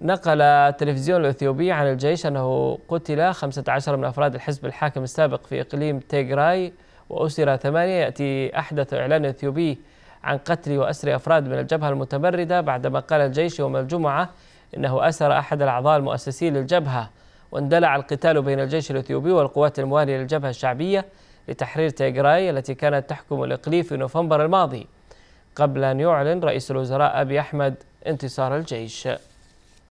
نقل التلفزيون الأثيوبي عن الجيش أنه قتل 15 من أفراد الحزب الحاكم السابق في إقليم تيغراي وأسر ثمانية يأتي أحدث إعلان أثيوبي عن قتل وأسر أفراد من الجبهة المتمردة بعدما قال الجيش يوم الجمعة إنه أسر أحد الأعضاء المؤسسين للجبهة واندلع القتال بين الجيش الأثيوبي والقوات الموالية للجبهة الشعبية لتحرير تيغراي التي كانت تحكم الإقليم في نوفمبر الماضي قبل أن يعلن رئيس الوزراء أبي أحمد انتصار الجيش